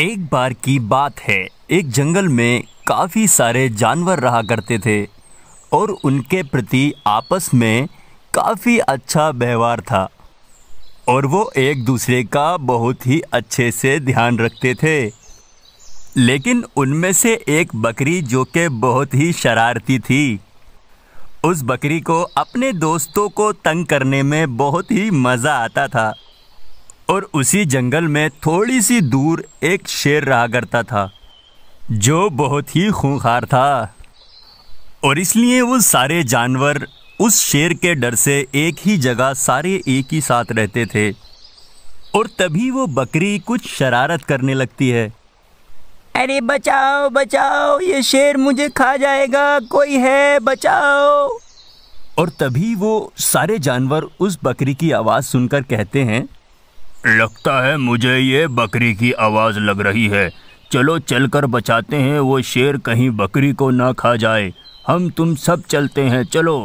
एक बार की बात है एक जंगल में काफ़ी सारे जानवर रहा करते थे और उनके प्रति आपस में काफ़ी अच्छा व्यवहार था और वो एक दूसरे का बहुत ही अच्छे से ध्यान रखते थे लेकिन उनमें से एक बकरी जो कि बहुत ही शरारती थी उस बकरी को अपने दोस्तों को तंग करने में बहुत ही मज़ा आता था और उसी जंगल में थोड़ी सी दूर एक शेर रहा करता था जो बहुत ही खूंखार था और इसलिए वो सारे जानवर उस शेर के डर से एक ही जगह सारे एक ही साथ रहते थे और तभी वो बकरी कुछ शरारत करने लगती है अरे बचाओ बचाओ ये शेर मुझे खा जाएगा कोई है बचाओ और तभी वो सारे जानवर उस बकरी की आवाज़ सुनकर कहते हैं लगता है मुझे ये बकरी की आवाज़ लग रही है चलो चलकर बचाते हैं वो शेर कहीं बकरी को ना खा जाए हम तुम सब चलते हैं चलो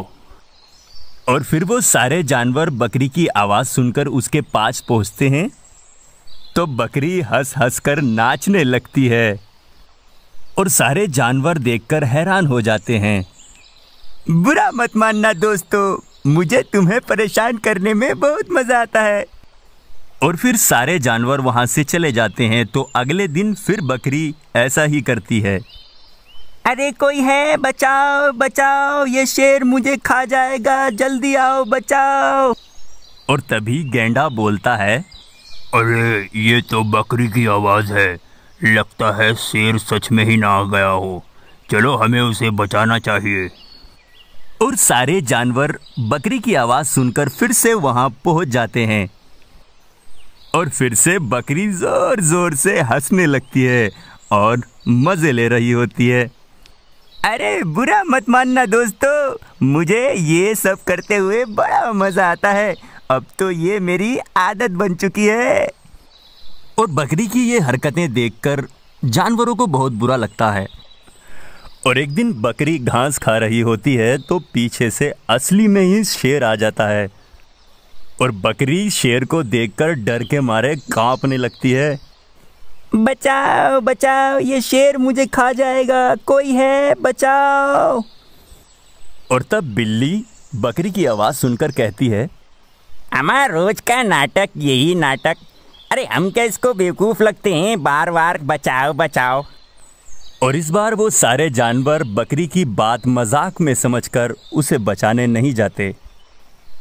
और फिर वो सारे जानवर बकरी की आवाज़ सुनकर उसके पास पहुंचते हैं तो बकरी हंस हंस कर नाचने लगती है और सारे जानवर देखकर हैरान हो जाते हैं बुरा मत मानना दोस्तों मुझे तुम्हें परेशान करने में बहुत मज़ा आता है और फिर सारे जानवर वहाँ से चले जाते हैं तो अगले दिन फिर बकरी ऐसा ही करती है अरे कोई है बचाओ बचाओ ये शेर मुझे खा जाएगा जल्दी आओ बचाओ और तभी गेंडा बोलता है अरे ये तो बकरी की आवाज़ है लगता है शेर सच में ही ना आ गया हो चलो हमें उसे बचाना चाहिए और सारे जानवर बकरी की आवाज़ सुनकर फिर से वहाँ पहुँच जाते हैं और फिर से बकरी जोर जोर से हंसने लगती है और मज़े ले रही होती है अरे बुरा मत मानना दोस्तों मुझे ये सब करते हुए बड़ा मज़ा आता है अब तो ये मेरी आदत बन चुकी है और बकरी की ये हरकतें देखकर जानवरों को बहुत बुरा लगता है और एक दिन बकरी घास खा रही होती है तो पीछे से असली में ही शेर आ जाता है और बकरी शेर को देखकर डर के मारे कांपने लगती है बचाओ बचाओ ये शेर मुझे खा जाएगा कोई है बचाओ और तब बिल्ली बकरी की आवाज़ सुनकर कहती है हमारा रोज का नाटक यही नाटक अरे हम क्या इसको बेवकूफ़ लगते हैं बार बार बचाओ बचाओ और इस बार वो सारे जानवर बकरी की बात मजाक में समझकर उसे बचाने नहीं जाते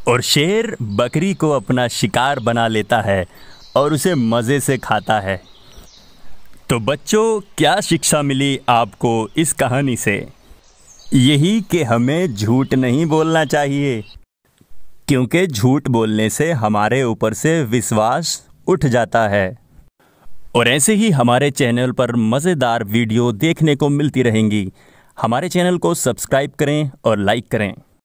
और शेर बकरी को अपना शिकार बना लेता है और उसे मज़े से खाता है तो बच्चों क्या शिक्षा मिली आपको इस कहानी से यही कि हमें झूठ नहीं बोलना चाहिए क्योंकि झूठ बोलने से हमारे ऊपर से विश्वास उठ जाता है और ऐसे ही हमारे चैनल पर मज़ेदार वीडियो देखने को मिलती रहेंगी हमारे चैनल को सब्सक्राइब करें और लाइक करें